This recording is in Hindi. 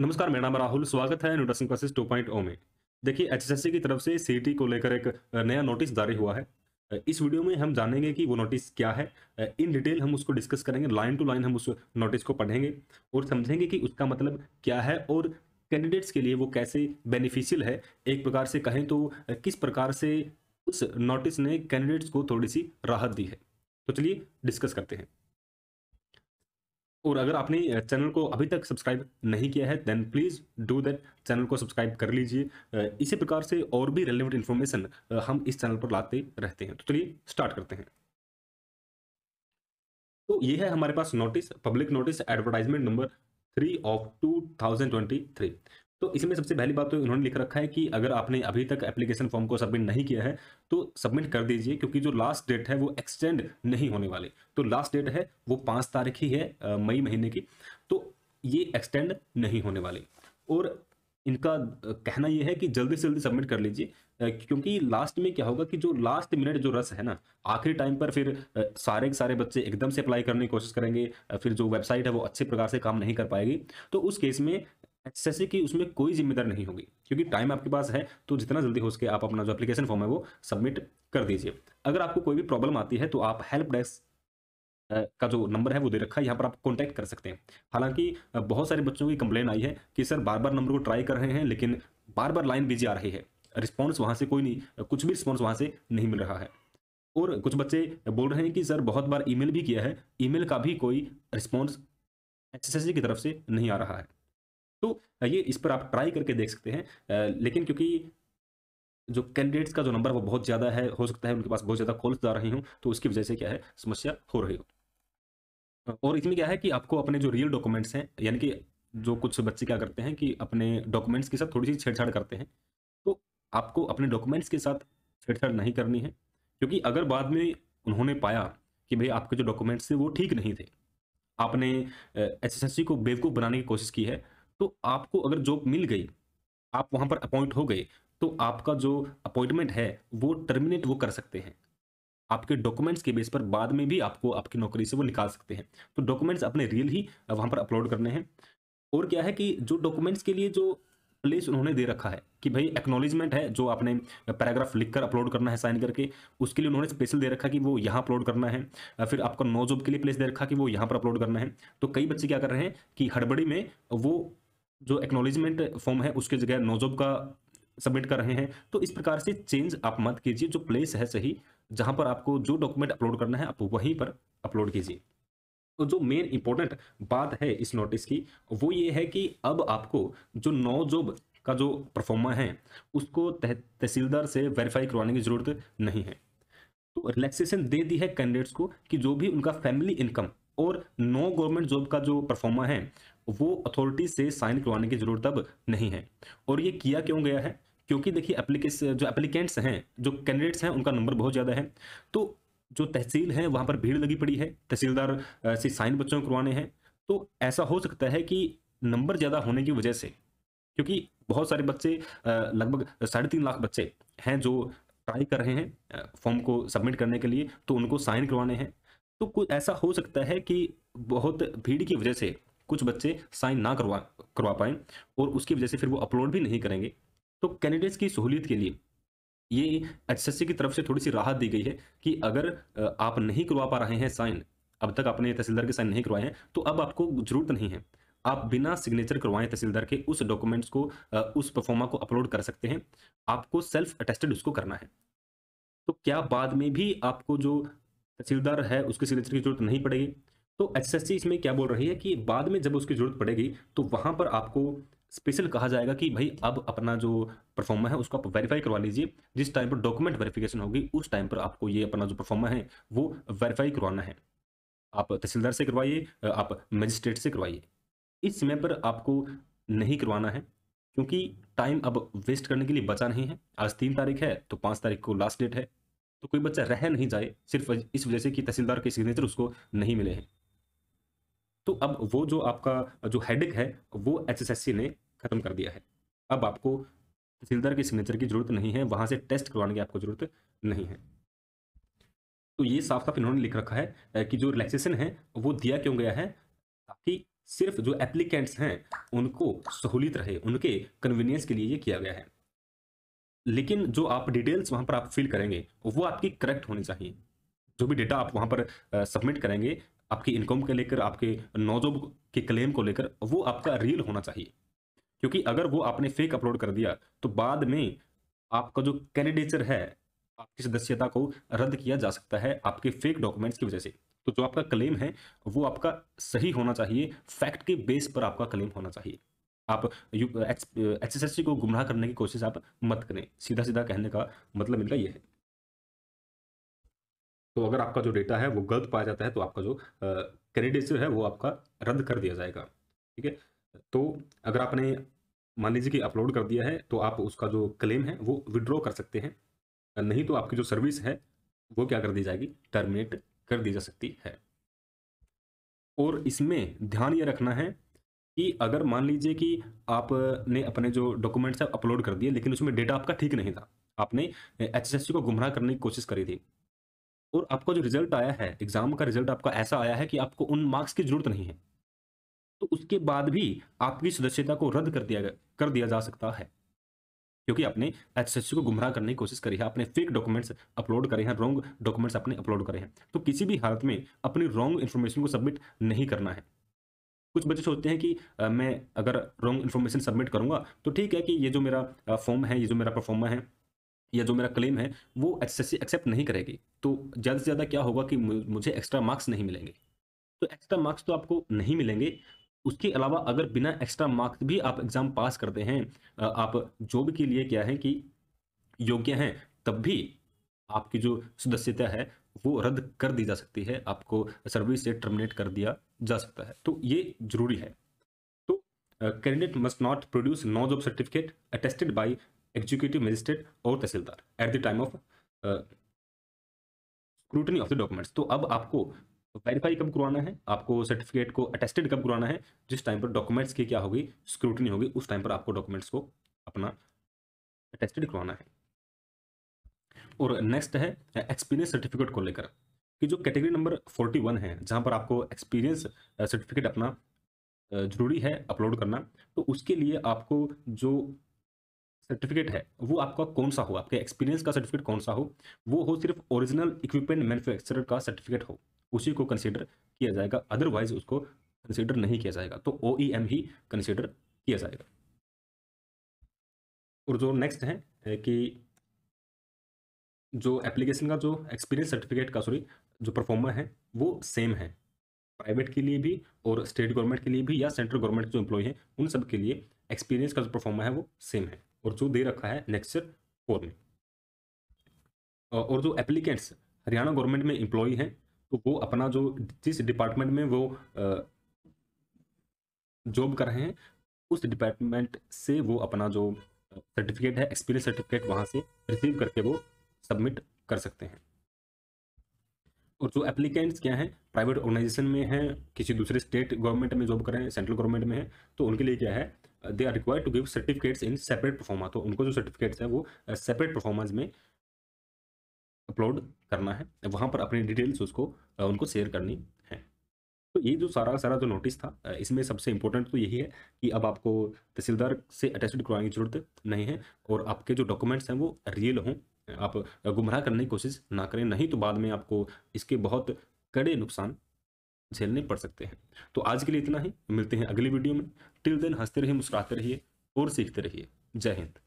नमस्कार मेरा नाम राहुल स्वागत है न्यूट्रसिंग क्लासेस 2.0 में देखिए एचएसएससी की तरफ से सीटी को लेकर एक नया नोटिस जारी हुआ है इस वीडियो में हम जानेंगे कि वो नोटिस क्या है इन डिटेल हम उसको डिस्कस करेंगे लाइन टू लाइन हम उस नोटिस को पढ़ेंगे और समझेंगे कि उसका मतलब क्या है और कैंडिडेट्स के लिए वो कैसे बेनिफिशियल है एक प्रकार से कहें तो किस प्रकार से उस नोटिस ने कैंडिडेट्स को थोड़ी सी राहत दी है तो चलिए डिस्कस करते हैं और अगर आपने चैनल को अभी तक सब्सक्राइब नहीं किया है then please do that channel को सब्सक्राइब कर लीजिए इसी प्रकार से और भी रेलिवेंट इन्फॉर्मेशन हम इस चैनल पर लाते रहते हैं तो चलिए स्टार्ट करते हैं तो ये है हमारे पास notice public notice advertisement number three of two thousand twenty three तो इसमें सबसे पहली बात तो इन्होंने लिख रखा है कि अगर आपने अभी तक एप्लीकेशन फॉर्म को सबमिट नहीं किया है तो सबमिट कर दीजिए क्योंकि जो लास्ट डेट है वो एक्सटेंड नहीं होने वाले तो लास्ट डेट है वो पाँच तारीख ही है मई महीने की तो ये एक्सटेंड नहीं होने वाले और इनका कहना यह है कि जल्दी से जल्दी सबमिट कर लीजिए क्योंकि लास्ट में क्या होगा कि जो लास्ट मिनट जो रस है ना आखिरी टाइम पर फिर सारे के सारे बच्चे एकदम से अप्लाई करने की कोशिश करेंगे फिर जो वेबसाइट है वो अच्छे प्रकार से काम नहीं कर पाएगी तो उस केस में एक्सेस की उसमें कोई जिम्मेदार नहीं होगी क्योंकि टाइम आपके पास है तो जितना जल्दी हो सके आप अपना जो एप्लीकेशन फॉर्म है वो सबमिट कर दीजिए अगर आपको कोई भी प्रॉब्लम आती है तो आप हेल्प डेस्क का जो नंबर है वो दे रखा है यहाँ पर आप कांटेक्ट कर सकते हैं हालांकि बहुत सारे बच्चों की कंप्लेन आई है कि सर बार बार नंबर को ट्राई कर रहे हैं लेकिन बार बार लाइन बिजी आ रही है रिस्पॉन्स वहाँ से कोई नहीं कुछ भी रिस्पॉन्स वहाँ से नहीं मिल रहा है और कुछ बच्चे बोल रहे हैं कि सर बहुत बार ईमेल भी किया है ईमेल का भी कोई रिस्पॉन्स एस की तरफ से नहीं आ रहा है तो ये इस पर आप ट्राई करके देख सकते हैं लेकिन क्योंकि जो कैंडिडेट्स का जो नंबर वो बहुत ज़्यादा है हो सकता है उनके पास बहुत ज़्यादा कॉल्स जा रही हूँ तो उसकी वजह से क्या है समस्या हो रही हो और इसमें क्या है कि आपको अपने जो रियल डॉक्यूमेंट्स हैं यानी कि जो कुछ बच्चे क्या करते हैं कि अपने डॉक्यूमेंट्स के साथ थोड़ी सी छेड़छाड़ करते हैं तो आपको अपने डॉक्यूमेंट्स के साथ छेड़छाड़ नहीं करनी है क्योंकि अगर बाद में उन्होंने पाया कि भाई आपके जो डॉक्यूमेंट्स थे वो ठीक नहीं थे आपने एस को बेवकूफ़ बनाने की कोशिश की है तो आपको अगर जॉब मिल गई आप वहाँ पर अपॉइंट हो गए तो आपका जो अपॉइंटमेंट है वो टर्मिनेट वो कर सकते हैं आपके डॉक्यूमेंट्स के बेस पर बाद में भी आपको आपकी नौकरी से वो निकाल सकते हैं तो डॉक्यूमेंट्स अपने रियल ही वहाँ पर अपलोड करने हैं और क्या है कि जो डॉक्यूमेंट्स के लिए जो प्लेस उन्होंने दे रखा है कि भाई एक्नोलिजमेंट है जो आपने पैराग्राफ लिखकर अपलोड करना है साइन करके उसके लिए उन्होंने स्पेशल दे रखा कि वो यहाँ अपलोड करना है फिर आपका नो जॉब के लिए प्लेस दे रखा कि वो यहाँ पर अपलोड करना है तो कई बच्चे क्या कर रहे हैं कि हड़बड़ी में वो जो एक्नोलेजमेंट फॉर्म है उसके जगह नोजॉब का सबमिट कर रहे हैं तो इस प्रकार से चेंज आप मत कीजिए जो प्लेस है सही जहां पर आपको जो डॉक्यूमेंट अपलोड करना है आप वहीं पर अपलोड कीजिए और जो मेन इंपॉर्टेंट बात है इस नोटिस की वो ये है कि अब आपको जो नौ जॉब का जो परफॉर्मा है उसको तहसीलदार से वेरीफाई करवाने की ज़रूरत नहीं है तो रिलैक्सेशन दे दी है कैंडिडेट्स को कि जो भी उनका फैमिली इनकम और नो गवर्नमेंट जॉब का जो परफॉर्मा है वो अथॉरिटी से साइन करवाने की ज़रूरत अब नहीं है और ये किया क्यों गया है क्योंकि देखिए एप्लीकेशन जो एप्लीकेंट्स हैं जो कैंडिडेट्स हैं उनका नंबर बहुत ज़्यादा है तो जो तहसील है वहाँ पर भीड़ लगी पड़ी है तहसीलदार से साइन बच्चों करवाने हैं तो ऐसा हो सकता है कि नंबर ज़्यादा होने की वजह से क्योंकि बहुत सारे बच्चे लगभग साढ़े तीन लाख बच्चे हैं जो ट्राई कर रहे हैं फॉर्म को सबमिट करने के लिए तो उनको साइन करवाने हैं तो कुछ ऐसा हो सकता है कि बहुत भीड़ की वजह से कुछ बच्चे साइन ना करवा करवा पाएँ और उसकी वजह से फिर वो अपलोड भी नहीं करेंगे तो कैंडिडेट्स की सहूलियत के लिए ये एच की तरफ से थोड़ी सी राहत दी गई है कि अगर आप नहीं करवा पा रहे हैं साइन अब तक आपने तहसीलदार के साइन नहीं करवाए हैं तो अब आपको जरूरत नहीं है आप बिना सिग्नेचर करवाएं तहसीलदार के उस डॉक्यूमेंट्स को उस परफॉर्मा को अपलोड कर सकते हैं आपको सेल्फ अटेस्टेड उसको करना है तो क्या बाद में भी आपको जो तहसीलदार है उसके सिग्नेचर की जरूरत नहीं पड़ेगी तो एच इसमें क्या बोल रही है कि बाद में जब उसकी जरूरत पड़ेगी तो वहाँ पर आपको स्पेशल कहा जाएगा कि भाई अब अपना जो परफॉर्मा है उसको आप वेरीफाई करवा लीजिए जिस टाइम पर डॉक्यूमेंट वेरिफिकेशन होगी उस टाइम पर आपको ये अपना जो परफॉर्मा है वो वेरीफाई करवाना है आप तहसीलदार से करवाइए आप मजिस्ट्रेट से करवाइए इस समय पर आपको नहीं करवाना है क्योंकि टाइम अब वेस्ट करने के लिए बचा नहीं है आज तीन तारीख है तो पाँच तारीख को लास्ट डेट है तो कोई बच्चा रह नहीं जाए सिर्फ इस वजह से कि तहसीलदार के सिग्नेचर उसको नहीं मिले हैं तो अब वो जो आपका जो हेडिक है वो एचएसएससी ने ख़त्म कर दिया है अब आपको तहसीलदार के सिग्नेचर की ज़रूरत नहीं है वहाँ से टेस्ट करवाने की आपको ज़रूरत नहीं है तो ये साफ साफ इन्होंने लिख रखा है कि जो रिलैक्सेशन है वो दिया क्यों गया है ताकि सिर्फ जो एप्लीकेंट्स हैं उनको सहूलियत रहे उनके कन्वीनियंस के लिए ये किया गया है लेकिन जो आप डिटेल्स वहाँ पर आप फिल करेंगे वो आपकी करेक्ट होनी चाहिए जो भी डेटा आप वहाँ पर सबमिट करेंगे आपकी इनकम के लेकर आपके नौजोब के क्लेम को लेकर वो आपका रियल होना चाहिए क्योंकि अगर वो आपने फेक अपलोड कर दिया तो बाद में आपका जो कैंडिडेचर है आपकी सदस्यता को रद्द किया जा सकता है आपके फेक डॉक्यूमेंट्स की वजह से तो जो आपका क्लेम है वो आपका सही होना चाहिए फैक्ट के बेस पर आपका क्लेम होना चाहिए आप एच एस को गुमराह करने की कोशिश आप मत करें सीधा सीधा कहने का मतलब इनका ये है तो अगर आपका जो डेटा है वो गलत पाया जाता है तो आपका जो क्रेडेंशियल है वो आपका रद्द कर दिया जाएगा ठीक है तो अगर आपने मान लीजिए कि अपलोड कर दिया है तो आप उसका जो क्लेम है वो विड्रॉ कर सकते हैं नहीं तो आपकी जो सर्विस है वो क्या कर दी जाएगी टर्मिनेट कर दी जा सकती है और इसमें ध्यान ये रखना है कि अगर मान लीजिए कि आपने अपने जो डॉक्यूमेंट्स हैं अपलोड कर दिए लेकिन उसमें डेटा आपका ठीक नहीं था आपने एच को गुमराह करने की कोशिश करी थी और आपका जो रिजल्ट आया है एग्जाम का रिजल्ट आपका ऐसा आया है कि आपको उन मार्क्स की जरूरत नहीं है तो उसके बाद भी आपकी सदस्यता को रद्द कर दिया कर दिया जा सकता है क्योंकि आपने एच को गुमराह करने की कोशिश करी है आपने फेक डॉक्यूमेंट्स अपलोड करे हैं रॉन्ग डॉक्यूमेंट्स आपने अपलोड करे हैं तो किसी भी हालत में अपनी रॉन्ग इन्फॉर्मेशन को सबमिट नहीं करना है कुछ बच्चे सोचते हैं कि आ, मैं अगर रॉन्ग इन्फॉर्मेशन सबमिट करूंगा तो ठीक है कि ये जो मेरा फॉर्म है ये जो मेरा परफॉर्मा है या जो मेरा क्लेम है वो एस एक्सेप्ट नहीं करेगी तो ज़्यादा से ज़्यादा क्या होगा कि मुझे एक्स्ट्रा मार्क्स नहीं मिलेंगे तो एक्स्ट्रा मार्क्स तो आपको नहीं मिलेंगे उसके अलावा अगर बिना एक्स्ट्रा मार्क्स भी आप एग्ज़ाम पास करते हैं आप जॉब के लिए क्या है कि योग्य हैं तब भी आपकी जो सदस्यता है वो रद्द कर दी जा सकती है आपको सर्विस से टर्मिनेट कर दिया जा सकता है तो ये जरूरी है तो candidate must not produce no job certificate attested by executive magistrate और tehsildar at the time of scrutiny of the documents तो अब आपको वेरीफाई कब करवाना है आपको सर्टिफिकेट को अटेस्टेड कब करवाना है जिस टाइम पर डॉक्यूमेंट्स की क्या होगी स्क्रूटनी होगी उस टाइम पर आपको डॉक्यूमेंट्स को अपना अटेस्टेड करवाना है और नेक्स्ट है एक्सपीरियंस सर्टिफिकेट को लेकर कि जो कैटेगरी नंबर 41 है जहां पर आपको एक्सपीरियंस सर्टिफिकेट अपना जरूरी है अपलोड करना तो उसके लिए आपको जो सर्टिफिकेट है वो आपका कौन सा हो आपके एक्सपीरियंस का सर्टिफिकेट कौन सा हो वो हो सिर्फ ओरिजिनल इक्विपमेंट मैन्युफैक्चरर का सर्टिफिकेट हो उसी को कंसिडर किया जाएगा अदरवाइज उसको कंसिडर नहीं किया जाएगा तो ओ e ही कंसिडर किया जाएगा और जो नेक्स्ट है कि जो एप्लीकेशन का जो एक्सपीरियंस सर्टिफिकेट का सॉरी जो परफॉर्मर है वो सेम है प्राइवेट के लिए भी और स्टेट गवर्नमेंट के लिए भी या सेंट्रल गवर्नमेंट के जो एम्प्लॉय हैं उन सब के लिए एक्सपीरियंस का जो परफॉर्मर है वो सेम है और जो दे रखा है नेक्स्ट फोर में और जो एप्लीकेंट्स हरियाणा गवर्नमेंट में एम्प्लॉय हैं तो वो अपना जो जिस डिपार्टमेंट में वो जॉब कर रहे हैं उस डिपार्टमेंट से वो अपना जो सर्टिफिकेट है एक्सपीरियंस सर्टिफिकेट वहाँ से रिसीव करके वो सबमिट कर सकते हैं और जो एप्लीकेंट्स क्या हैं प्राइवेट ऑर्गेनाइजेशन में हैं किसी दूसरे स्टेट गवर्नमेंट में जॉब कर रहे हैं सेंट्रल गवर्नमेंट में है तो उनके लिए क्या है they are required to give certificates in separate proforma तो उनको जो सर्टिफिकेट्स है वो सेपरेट uh, परफॉर्मेंस में अपलोड करना है वहाँ पर अपनी डिटेल्स उसको uh, उनको शेयर करनी है तो ये जो सारा सारा जो नोटिस था uh, इसमें सबसे इम्पोर्टेंट तो यही है कि अब आपको तहसीलदार से अटैच करवाने की जरूरत नहीं है और आपके जो डॉक्यूमेंट्स हैं वो रियल हों आप गुमराह करने की कोशिश ना करें नहीं तो बाद में आपको इसके बहुत कड़े नुकसान झेलने पड़ सकते हैं तो आज के लिए इतना ही मिलते हैं अगली वीडियो में टिल देन हंसते रहिए मुस्कुराते रहिए और सीखते रहिए जय हिंद